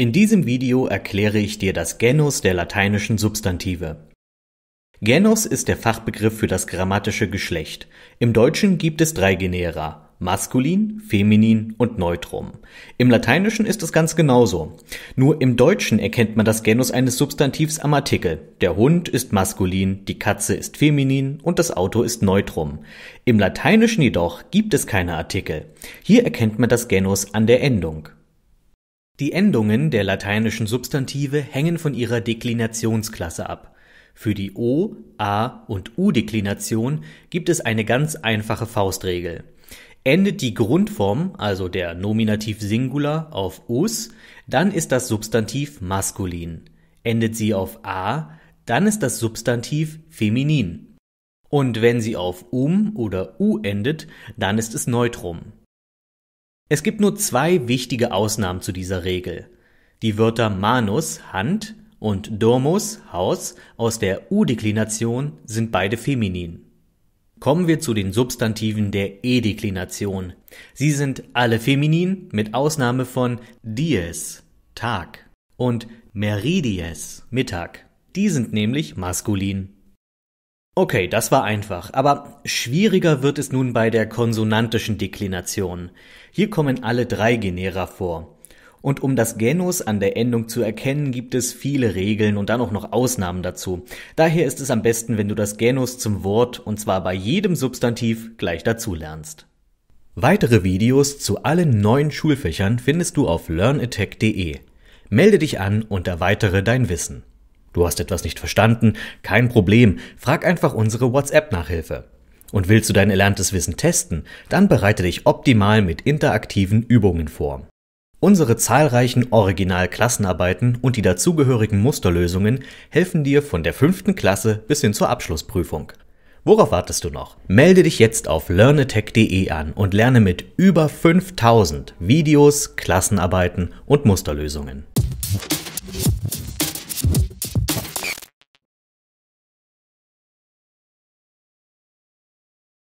In diesem Video erkläre ich dir das Genus der lateinischen Substantive. Genus ist der Fachbegriff für das grammatische Geschlecht. Im Deutschen gibt es drei Genera. Maskulin, Feminin und Neutrum. Im Lateinischen ist es ganz genauso. Nur im Deutschen erkennt man das Genus eines Substantivs am Artikel. Der Hund ist maskulin, die Katze ist feminin und das Auto ist Neutrum. Im Lateinischen jedoch gibt es keine Artikel. Hier erkennt man das Genus an der Endung. Die Endungen der lateinischen Substantive hängen von ihrer Deklinationsklasse ab. Für die O A und U-Deklination gibt es eine ganz einfache Faustregel: Endet die Grundform, also der Nominativ Singular, auf -us, dann ist das Substantiv maskulin. Endet sie auf -a, dann ist das Substantiv feminin. Und wenn sie auf um oder u endet, dann ist es neutrum es gibt nur zwei wichtige Ausnahmen zu dieser Regel. Die Wörter manus Hand und domus Haus aus der U-Deklination sind beide feminin. Kommen wir zu den Substantiven der E-Deklination. Sie sind alle feminin mit Ausnahme von dies Tag und meridies Mittag. Die sind nämlich maskulin. Okay, das war einfach, aber schwieriger wird es nun bei der konsonantischen Deklination. Hier kommen alle drei Genera vor. Und um das Genus an der Endung zu erkennen, gibt es viele Regeln und dann auch noch Ausnahmen dazu. Daher ist es am besten, wenn du das Genus zum Wort und zwar bei jedem Substantiv gleich dazu lernst. Weitere Videos zu allen neuen Schulfächern findest du auf learnattack.de. Melde dich an und erweitere dein Wissen. Du hast etwas nicht verstanden? Kein Problem, frag einfach unsere WhatsApp-Nachhilfe. Und willst du dein erlerntes Wissen testen? Dann bereite dich optimal mit interaktiven Übungen vor. Unsere zahlreichen Original-Klassenarbeiten und die dazugehörigen Musterlösungen helfen dir von der fünften Klasse bis hin zur Abschlussprüfung. Worauf wartest du noch? Melde dich jetzt auf learnatech.de an und lerne mit über 5000 Videos, Klassenarbeiten und Musterlösungen.